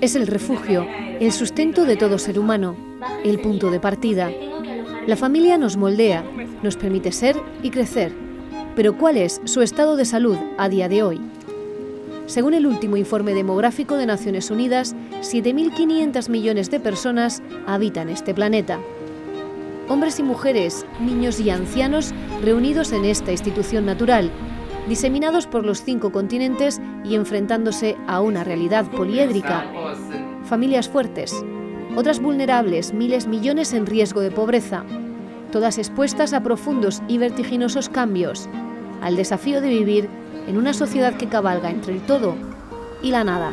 Es el refugio, el sustento de todo ser humano, el punto de partida. La familia nos moldea, nos permite ser y crecer. Pero ¿cuál es su estado de salud a día de hoy? Según el último informe demográfico de Naciones Unidas, 7.500 millones de personas habitan este planeta. Hombres y mujeres, niños y ancianos reunidos en esta institución natural, diseminados por los cinco continentes y enfrentándose a una realidad poliédrica. Familias fuertes, otras vulnerables, miles, millones en riesgo de pobreza, todas expuestas a profundos y vertiginosos cambios, al desafío de vivir en una sociedad que cabalga entre el todo y la nada.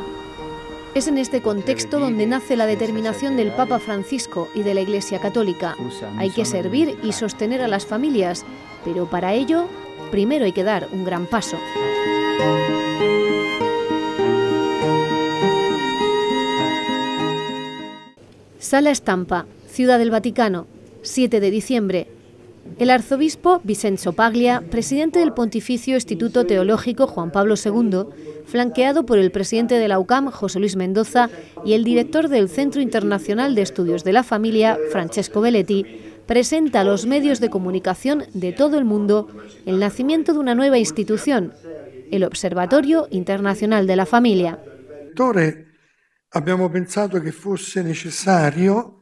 Es en este contexto donde nace la determinación del Papa Francisco y de la Iglesia Católica. Hay que servir y sostener a las familias, pero para ello primero hay que dar un gran paso. Sala Estampa, Ciudad del Vaticano, 7 de diciembre. El arzobispo Vicenzo Paglia, presidente del Pontificio Instituto Teológico Juan Pablo II, flanqueado por el presidente de la UCAM, José Luis Mendoza, y el director del Centro Internacional de Estudios de la Familia, Francesco Belletti, presenta a los medios de comunicación de todo el mundo el nacimiento de una nueva institución, el Observatorio Internacional de la Familia. Tore, Abbiamo pensato que fosse necessario,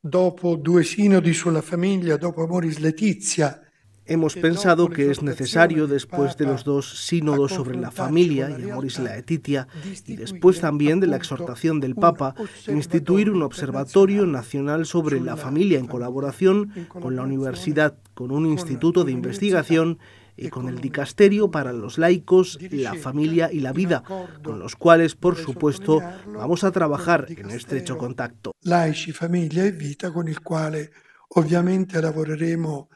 dopo due sinodi sulla famiglia, dopo Amoris Letizia Hemos pensado que es pues, necesario, después de los dos sínodos sobre la familia y Amoris Laetitia, y después también de la exhortación del Papa, instituir un observatorio nacional sobre la familia en colaboración con la universidad, con un instituto de investigación y con el dicasterio para los laicos, la familia y la vida, con los cuales, por supuesto, vamos a trabajar en estrecho contacto. Laici, familia y vida, con el cual, obviamente, trabajaremos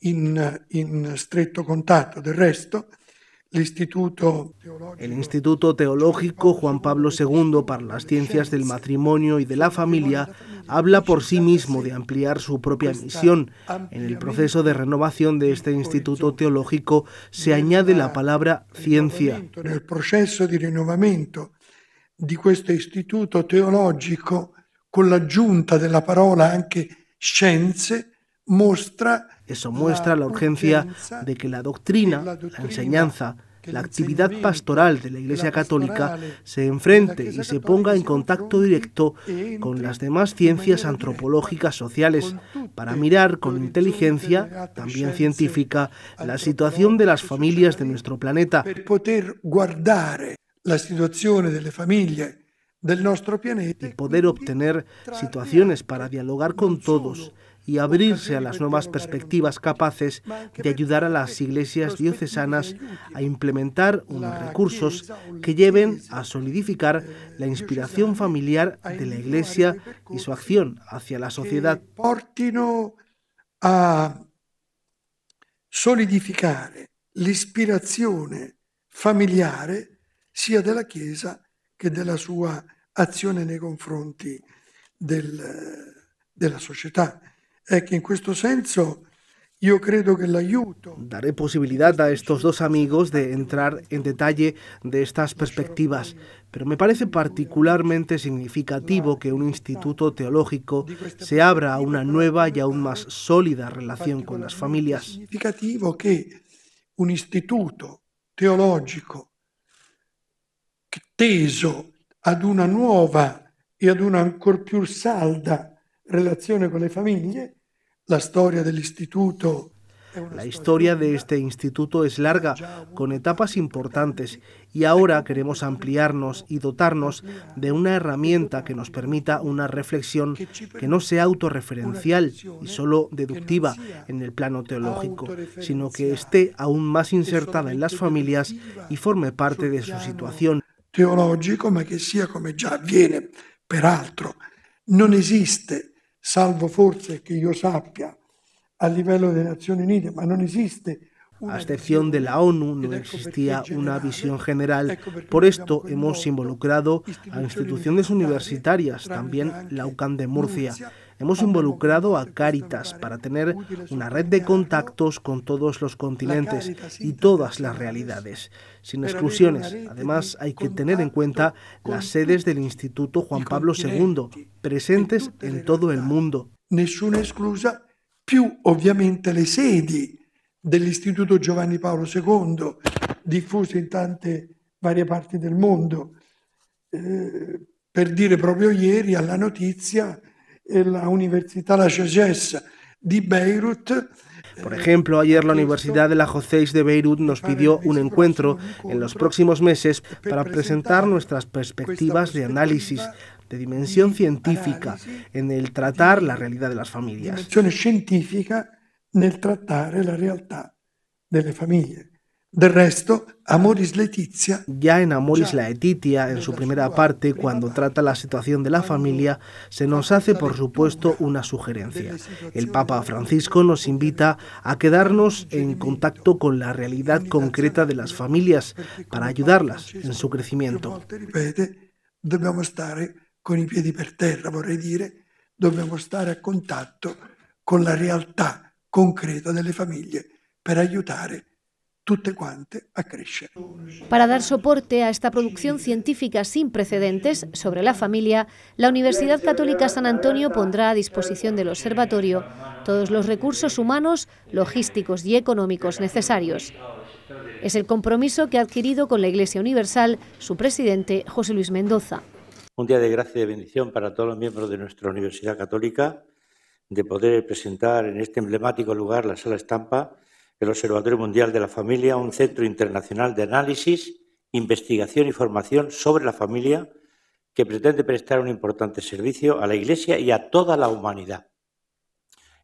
in, in stretto contatto del resto. El Instituto Teológico Juan Pablo II para las Ciencias del Matrimonio y de la Familia habla por sí mismo de ampliar su propia misión. En el proceso de renovación de este Instituto Teológico se añade la palabra ciencia. En el proceso de renovamiento de este Instituto Teológico, con la aggiunta de la palabra anche scienze, eso muestra la urgencia de que la doctrina, la enseñanza, la actividad pastoral de la Iglesia Católica se enfrente y se ponga en contacto directo con las demás ciencias antropológicas sociales para mirar con inteligencia, también científica, la situación de las familias de nuestro planeta. y e poder obtener situaciones para dialogar con todos y abrirse a las nuevas perspectivas capaces de ayudar a las iglesias diocesanas a implementar unos recursos que lleven a solidificar la inspiración familiar de la iglesia y su acción hacia la sociedad. a la l'ispirazione familiare sia della Chiesa che della sua azione nei confronti del, della società. Ecco, in questo senso yo creo que el Daré posibilidad a estos dos amigos de entrar en detalle de estas perspectivas, pero me parece particularmente significativo que un instituto teológico se abra a una nueva y aún más sólida relación con las familias. Significativo que un instituto teológico teso a una nueva y e ad una ancor più salda relación con las familias la historia del instituto la historia de este instituto es larga, con etapas importantes, y ahora queremos ampliarnos y dotarnos de una herramienta que nos permita una reflexión que no sea autorreferencial y solo deductiva en el plano teológico, sino que esté aún más insertada en las familias y forme parte de su situación. Teológico, ma que sea como ya viene, peraltro. No existe salvo forse que yo sappia a nivel de Nazioni Unite, ma no existe. A excepción de la ONU, no existía una visión general. Por esto hemos involucrado a instituciones universitarias, también la UCAN de Murcia hemos involucrado a Caritas para tener una red de contactos con todos los continentes y todas las realidades, sin exclusiones. Además, hay que tener en cuenta las sedes del Instituto Juan Pablo II, presentes en todo el mundo. exclusa, más, obviamente, las sedes del Instituto Giovanni Paolo II, difusas en tantas varias partes del mundo, Eh, per dire proprio ieri alla notizia eh, la Universidad de Beirut. Por ejemplo, ayer la Universidad de la joseis de Beirut nos pidió un encuentro en los próximos meses para presentar nuestras perspectivas de análisis de dimensión científica en el tratar la realidad de las familias. Dimensión científica en el tratar la realidad de las familias de resto, Amoris Letizia. Ya en Amoris Laetitia, en su primera parte, cuando trata la situación de la familia, se nos hace, por supuesto, una sugerencia. El Papa Francisco nos invita a quedarnos en contacto con la realidad concreta de las familias para ayudarlas en su crecimiento. con vorrei con la concreta a Para dar soporte a esta producción científica sin precedentes sobre la familia, la Universidad Católica San Antonio pondrá a disposición del observatorio todos los recursos humanos, logísticos y económicos necesarios. Es el compromiso que ha adquirido con la Iglesia Universal su presidente José Luis Mendoza. Un día de gracia y de bendición para todos los miembros de nuestra Universidad Católica de poder presentar en este emblemático lugar la sala estampa el Observatorio Mundial de la Familia, un centro internacional de análisis, investigación y formación sobre la familia que pretende prestar un importante servicio a la Iglesia y a toda la humanidad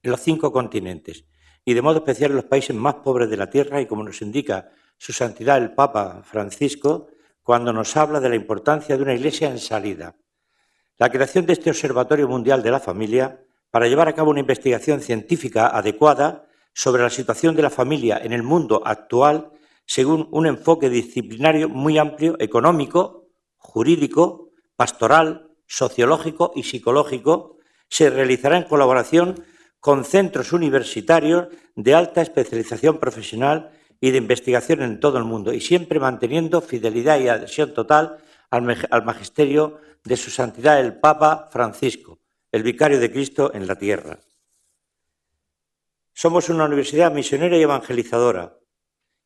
en los cinco continentes y de modo especial en los países más pobres de la Tierra y como nos indica su santidad el Papa Francisco cuando nos habla de la importancia de una Iglesia en salida. La creación de este Observatorio Mundial de la Familia para llevar a cabo una investigación científica adecuada sobre la situación de la familia en el mundo actual según un enfoque disciplinario muy amplio, económico, jurídico, pastoral, sociológico y psicológico, se realizará en colaboración con centros universitarios de alta especialización profesional y de investigación en todo el mundo, y siempre manteniendo fidelidad y adhesión total al magisterio de su santidad el Papa Francisco, el vicario de Cristo en la tierra. Somos una universidad misionera y evangelizadora.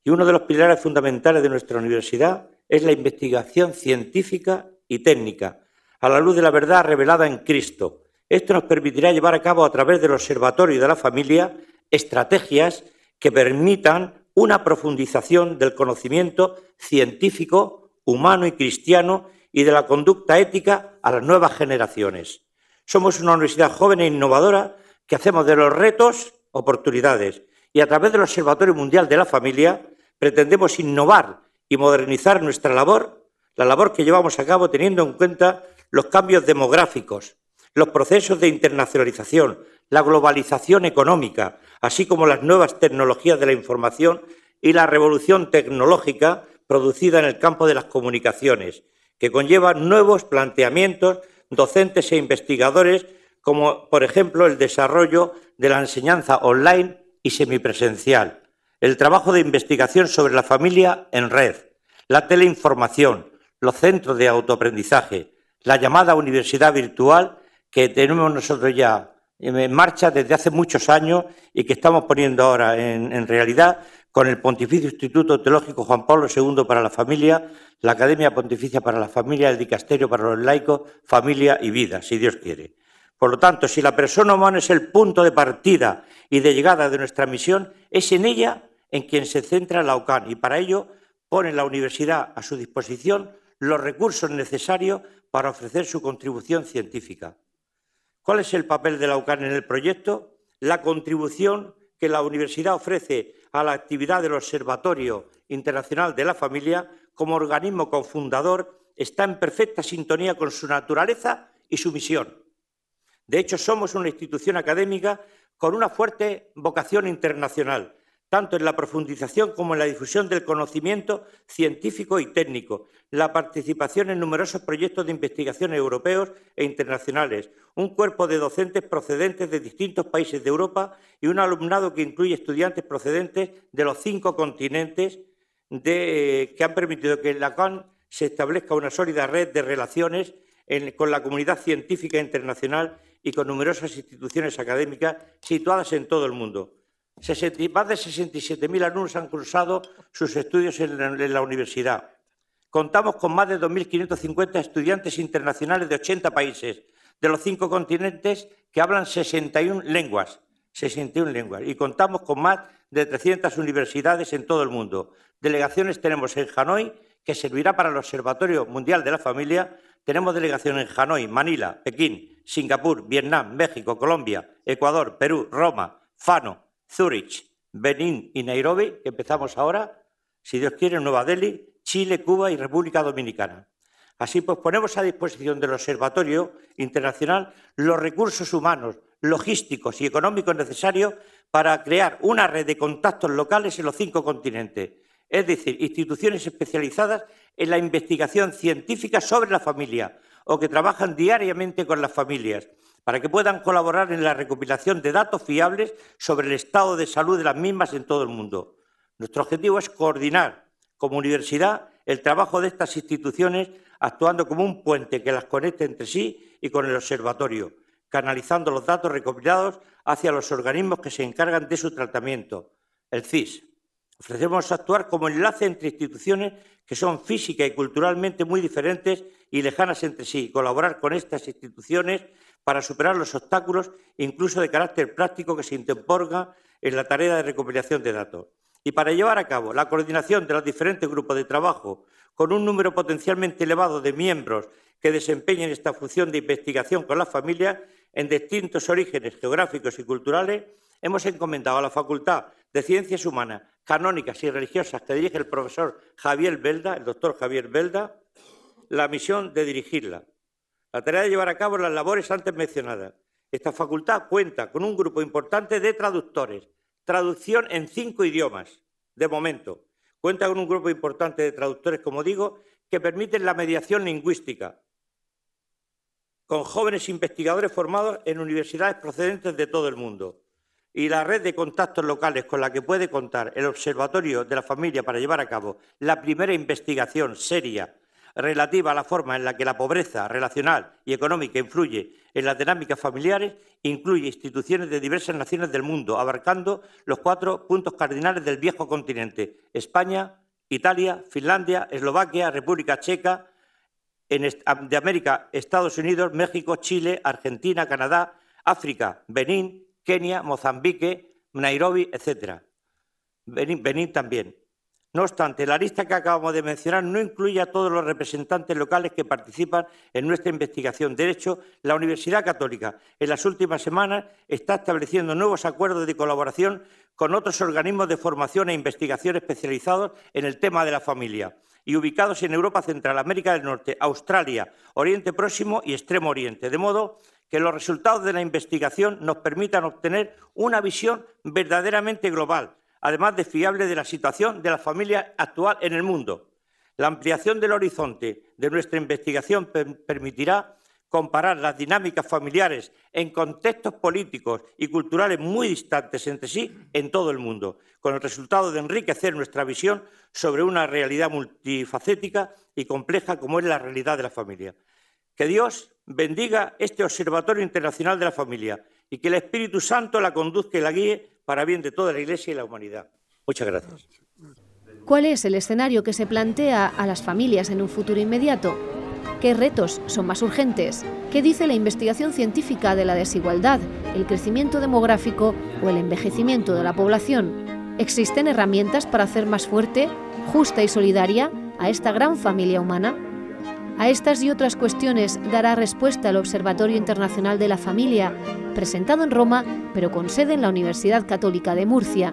Y uno de los pilares fundamentales de nuestra universidad es la investigación científica y técnica, a la luz de la verdad revelada en Cristo. Esto nos permitirá llevar a cabo a través del Observatorio y de la Familia estrategias que permitan una profundización del conocimiento científico, humano y cristiano y de la conducta ética a las nuevas generaciones. Somos una universidad joven e innovadora que hacemos de los retos oportunidades y a través del Observatorio Mundial de la Familia pretendemos innovar y modernizar nuestra labor, la labor que llevamos a cabo teniendo en cuenta los cambios demográficos, los procesos de internacionalización, la globalización económica, así como las nuevas tecnologías de la información y la revolución tecnológica producida en el campo de las comunicaciones, que conlleva nuevos planteamientos docentes e investigadores, como por ejemplo el desarrollo de la enseñanza online y semipresencial, el trabajo de investigación sobre la familia en red, la teleinformación, los centros de autoaprendizaje, la llamada universidad virtual que tenemos nosotros ya en marcha desde hace muchos años y que estamos poniendo ahora en, realidad con el Pontificio Instituto Teológico Juan Pablo II para la Familia, la Academia Pontificia para la Familia, el Dicasterio para los Laicos, Familia y Vida, si Dios quiere. Por lo tanto, si la persona humana es el punto de partida y de llegada de nuestra misión, es en ella en quien se centra la UCAN y para ello pone la universidad a su disposición los recursos necesarios para ofrecer su contribución científica. ¿Cuál es el papel de la UCAN en el proyecto? La contribución que la universidad ofrece a la actividad del Observatorio Internacional de la Familia como organismo cofundador, está en perfecta sintonía con su naturaleza y su misión. De hecho, somos una institución académica con una fuerte vocación internacional, tanto en la profundización como en la difusión del conocimiento científico y técnico, la participación en numerosos proyectos de investigación europeos e internacionales, un cuerpo de docentes procedentes de distintos países de Europa y un alumnado que incluye estudiantes procedentes de los cinco continentes que han permitido que en la CAN se establezca una sólida red de relaciones con la comunidad científica internacional y con numerosas instituciones académicas situadas en todo el mundo. Más de 67.000 alumnos han cursado sus estudios en la universidad. Contamos con más de 2.550 estudiantes internacionales de 80 países, de los cinco continentes que hablan 61 lenguas. 61 lenguas. Y contamos con más de 300 universidades en todo el mundo. Delegaciones tenemos en Hanoi, que servirá para el Observatorio Mundial de la Familia. Tenemos delegaciones en Hanoi, Manila, Pekín, Singapur, Vietnam, México, Colombia, Ecuador, Perú, Roma, Fano, Zurich, Benín y Nairobi, empezamos ahora, si Dios quiere, Nueva Delhi, Chile, Cuba y República Dominicana. Así pues, ponemos a disposición del Observatorio Internacional los recursos humanos, logísticos y económicos necesarios para crear una red de contactos locales en los cinco continentes, es decir, instituciones especializadas en la investigación científica sobre la familia, o que trabajan diariamente con las familias para que puedan colaborar en la recopilación de datos fiables sobre el estado de salud de las mismas en todo el mundo. Nuestro objetivo es coordinar como universidad el trabajo de estas instituciones actuando como un puente que las conecte entre sí y con el observatorio, canalizando los datos recopilados hacia los organismos que se encargan de su tratamiento, el CIS. Ofrecemos actuar como enlace entre instituciones que son física y culturalmente muy diferentes y lejanas entre sí, colaborar con estas instituciones para superar los obstáculos, incluso de carácter práctico, que se interponga en la tarea de recopilación de datos. Y para llevar a cabo la coordinación de los diferentes grupos de trabajo, con un número potencialmente elevado de miembros que desempeñen esta función de investigación con las familias en distintos orígenes geográficos y culturales, hemos encomendado a la Facultad de Ciencias Humanas, Canónicas y Religiosas que dirige el profesor Javier Belda, el doctor Javier Belda, la misión de dirigirla. La tarea de llevar a cabo las labores antes mencionadas. Esta facultad cuenta con un grupo importante de traductores, traducción en cinco idiomas, de momento. Cuenta con un grupo importante de traductores, como digo, que permiten la mediación lingüística, con jóvenes investigadores formados en universidades procedentes de todo el mundo. Y la red de contactos locales con la que puede contar el Observatorio de la Familia para llevar a cabo la primera investigación seria relativa a la forma en la que la pobreza relacional y económica influye en las dinámicas familiares incluye instituciones de diversas naciones del mundo, abarcando los cuatro puntos cardinales del viejo continente, España, Italia, Finlandia, Eslovaquia, República Checa, de América, Estados Unidos, México, Chile, Argentina, Canadá, África, Benín, Kenia, Mozambique, Nairobi, etc. Benín también. No obstante, la lista que acabamos de mencionar no incluye a todos los representantes locales que participan en nuestra investigación. De hecho, la Universidad Católica en las últimas semanas está estableciendo nuevos acuerdos de colaboración con otros organismos de formación e investigación especializados en el tema de la familia y ubicados en Europa Central, América del Norte, Australia, Oriente Próximo y Extremo Oriente, de modo que los resultados de la investigación nos permitan obtener una visión verdaderamente global además de fiable de la situación de la familia actual en el mundo. La ampliación del horizonte de nuestra investigación permitirá comparar las dinámicas familiares en contextos políticos y culturales muy distantes entre sí en todo el mundo, con el resultado de enriquecer nuestra visión sobre una realidad multifacética y compleja como es la realidad de la familia. Que Dios bendiga este Observatorio Internacional de la Familia y que el Espíritu Santo la conduzca y la guíe para bien de toda la Iglesia y la humanidad. Muchas gracias. ¿Cuál es el escenario que se plantea a las familias en un futuro inmediato? ¿Qué retos son más urgentes? ¿Qué dice la investigación científica de la desigualdad, el crecimiento demográfico o el envejecimiento de la población? ¿Existen herramientas para hacer más fuerte, justa y solidaria a esta gran familia humana? A estas y otras cuestiones dará respuesta el Observatorio Internacional de la Familia, presentado en Roma, pero con sede en la Universidad Católica de Murcia.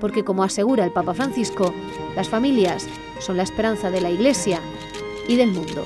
Porque, como asegura el Papa Francisco, las familias son la esperanza de la Iglesia y del mundo.